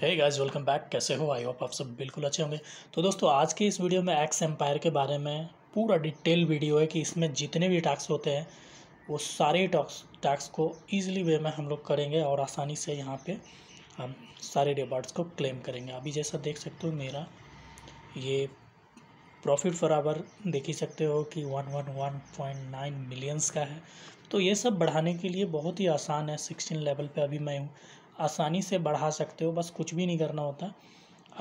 है guys welcome back कैसे हो आई होप आप सब बिल्कुल अच्छे होंगे तो दोस्तों आज के इस वीडियो में एक्स एम्पायर के बारे में पूरा डिटेल वीडियो है कि इसमें जितने भी टैक्स होते हैं वो सारे टॉक्स टैक्स को ईजिली वे में हम लोग करेंगे और आसानी से यहाँ पे हम सारे रिवार्ड्स को क्लेम करेंगे अभी जैसा देख सकते हो मेरा ये प्रॉफिट बराबर आवर देख ही सकते हो कि one one one point nine millions का है तो ये सब बढ़ाने के लिए बहुत ही आसान है सिक्सटीन लेवल पे अभी मैं हूँ आसानी से बढ़ा सकते हो बस कुछ भी नहीं करना होता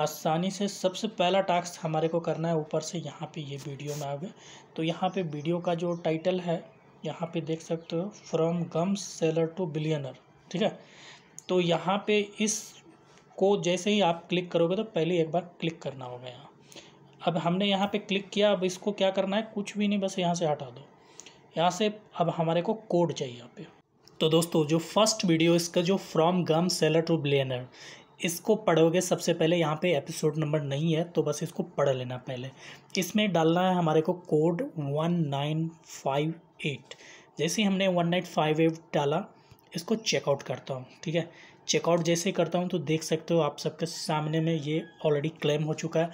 आसानी से सबसे पहला टास्क हमारे को करना है ऊपर से यहाँ पे ये वीडियो में आ गए तो यहाँ पे वीडियो का जो टाइटल है यहाँ पे देख सकते हो from gum seller to billionaire ठीक है तो यहाँ पे इस को जैसे ही आप क्लिक करोगे तो पहले एक बार क्लिक करना होगा यहाँ अब हमने यहाँ पे क्लिक किया अब इसको क्या करना है कुछ भी नहीं बस यहाँ से हटा दो यहाँ से अब हमारे को कोड चाहिए यहाँ पे तो दोस्तों जो फर्स्ट वीडियो इसका जो from gum seller to billionaire इसको पढ़ोगे सबसे पहले यहाँ पे एपिसोड नंबर नहीं है तो बस इसको पढ़ लेना पहले इसमें डालना है हमारे को code one nine five eight जैसे हमने वन नाइन फाइव एट डाला इसको चेकआउट करता हूँ ठीक है चेकआउट जैसे करता हूँ तो देख सकते हो आप सबके सामने में ये ऑलरेडी क्लेम हो चुका है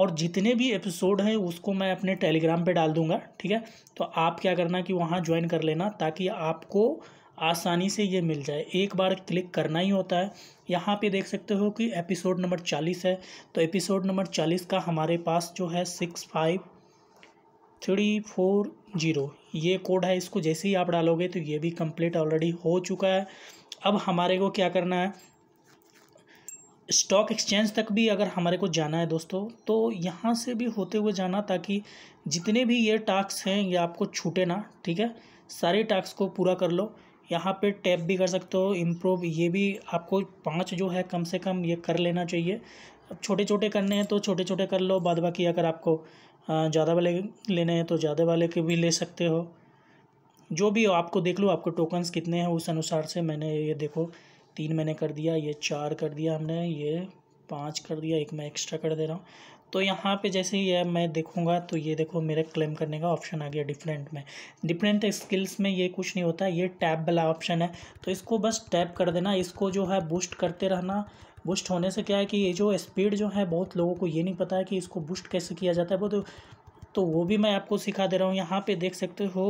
और जितने भी एपिसोड हैं उसको मैं अपने टेलीग्राम पर डाल दूंगा ठीक है तो आप क्या करना कि वहाँ ज्वाइन कर लेना ताकि आपको आसानी से ये मिल जाए एक बार क्लिक करना ही होता है यहाँ पे देख सकते हो कि एपिसोड नंबर चालीस है तो एपिसोड नंबर चालीस का हमारे पास जो है six five three four zero ये कोड है इसको जैसे ही आप डालोगे तो ये भी कंप्लीट ऑलरेडी हो चुका है अब हमारे को क्या करना है स्टॉक एक्सचेंज तक भी अगर हमारे को जाना है दोस्तों तो यहाँ से भी होते हुए जाना ताकि जितने भी ये टास्क हैं ये आपको छूटे ना ठीक है सारे टास्क को पूरा कर लो यहाँ पे टैप भी कर सकते हो इम्प्रूव ये भी आपको पाँच जो है कम से कम ये कर लेना चाहिए छोटे छोटे करने हैं तो छोटे छोटे कर लो बाद बाकी अगर आपको ज़्यादा वाले लेने हैं तो ज़्यादा वाले के भी ले सकते हो जो भी हो आपको देख लो आपको टोकन्स कितने हैं उस अनुसार से मैंने ये देखो तीन मैंने कर दिया ये चार कर दिया हमने ये पाँच कर दिया एक मैं एक्स्ट्रा कर दे रहा हूँ तो यहाँ पे जैसे ये मैं देखूँगा तो ये देखो मेरा क्लेम करने का ऑप्शन आ गया डिफरेंट में डिफरेंट स्किल्स में ये कुछ नहीं होता ये टैब वाला ऑप्शन है तो इसको बस टैप कर देना इसको जो है बूस्ट करते रहना बूस्ट होने से क्या है कि ये जो स्पीड जो है बहुत लोगों को ये नहीं पता है कि इसको बूस्ट कैसे किया जाता है वो तो, तो वो भी मैं आपको सिखा दे रहा हूँ यहाँ पे देख सकते हो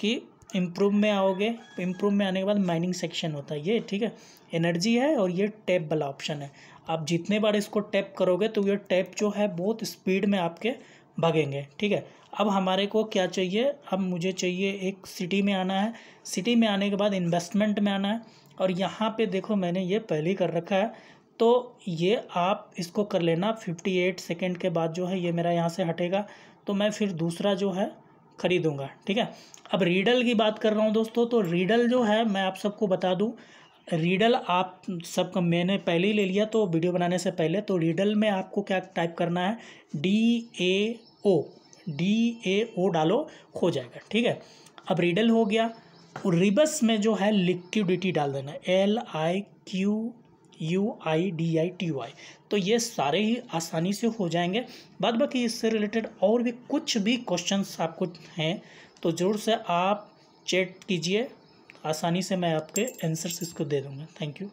कि इम्प्रूव में आओगे इम्प्रूव में आने के बाद माइनिंग सेक्शन होता है ये ठीक है एनर्जी है और ये टैप वाला ऑप्शन है आप जितने बार इसको टैप करोगे तो ये टैप जो है बहुत स्पीड में आपके भागेंगे ठीक है अब हमारे को क्या चाहिए अब मुझे चाहिए एक सिटी में आना है सिटी में आने के बाद इन्वेस्टमेंट में आना है और यहाँ पे देखो मैंने ये पहले ही कर रखा है तो ये आप इसको कर लेना 58 सेकंड के बाद जो है ये मेरा यहाँ से हटेगा तो मैं फिर दूसरा जो है ख़रीदूँगा ठीक है अब रीडल की बात कर रहा हूँ दोस्तों तो रीडल जो है मैं आप सबको बता दूँ रीडल आप सबका मैंने पहले ही ले लिया तो वीडियो बनाने से पहले तो रीडल में आपको क्या टाइप करना है D A O D A ओ डालो हो जाएगा ठीक है अब रीडल हो गया रिबस में जो है लिक्विडिटी डाल देना L I Q U I D I T Y तो ये सारे ही आसानी से हो जाएंगे बाद बाकी इससे रिलेटेड और भी कुछ भी क्वेश्चन आपको हैं तो ज़रूर से आप चेक कीजिए आसानी से मैं आपके आंसर्स इसको दे दूँगा थैंक यू